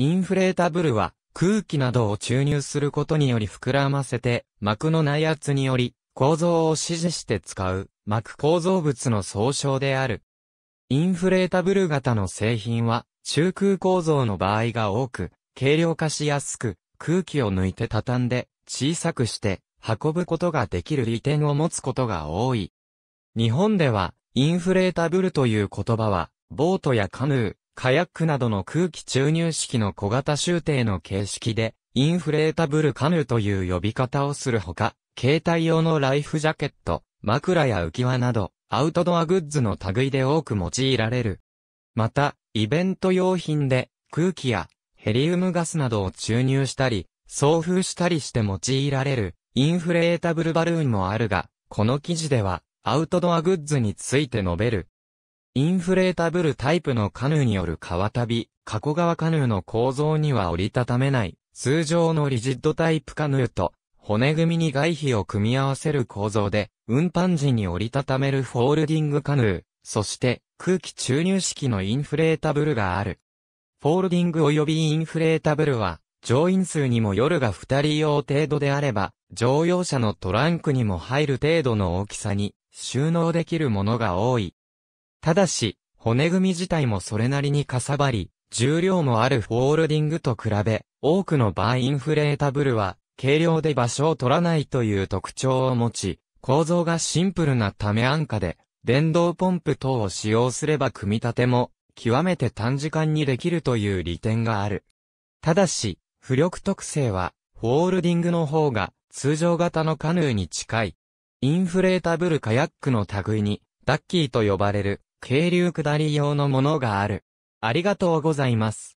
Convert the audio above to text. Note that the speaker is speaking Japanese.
インフレータブルは、空気などを注入することにより膨らませて、膜の内圧により、構造を支持して使う、膜構造物の総称である。インフレータブル型の製品は、中空構造の場合が多く、軽量化しやすく、空気を抜いて畳んで、小さくして、運ぶことができる利点を持つことが多い。日本では、インフレータブルという言葉は、ボートやカヌー、カヤックなどの空気注入式の小型舟艇の形式で、インフレータブルカヌーという呼び方をするほか、携帯用のライフジャケット、枕や浮き輪など、アウトドアグッズの類で多く用いられる。また、イベント用品で、空気やヘリウムガスなどを注入したり、送風したりして用いられる、インフレータブルバルーンもあるが、この記事では、アウトドアグッズについて述べる。インフレータブルタイプのカヌーによる川旅、加古川カヌーの構造には折りたためない、通常のリジッドタイプカヌーと、骨組みに外皮を組み合わせる構造で、運搬時に折りたためるフォールディングカヌー、そして空気注入式のインフレータブルがある。フォールディング及びインフレータブルは、乗員数にも夜が2人用程度であれば、乗用車のトランクにも入る程度の大きさに収納できるものが多い。ただし、骨組み自体もそれなりにかさばり、重量もあるフォールディングと比べ、多くの場合インフレータブルは、軽量で場所を取らないという特徴を持ち、構造がシンプルなため安価で、電動ポンプ等を使用すれば組み立ても、極めて短時間にできるという利点がある。ただし、浮力特性は、フォールディングの方が、通常型のカヌーに近い。インフレータブルカヤックの類に、ダッキーと呼ばれる、渓流下り用のものがある。ありがとうございます。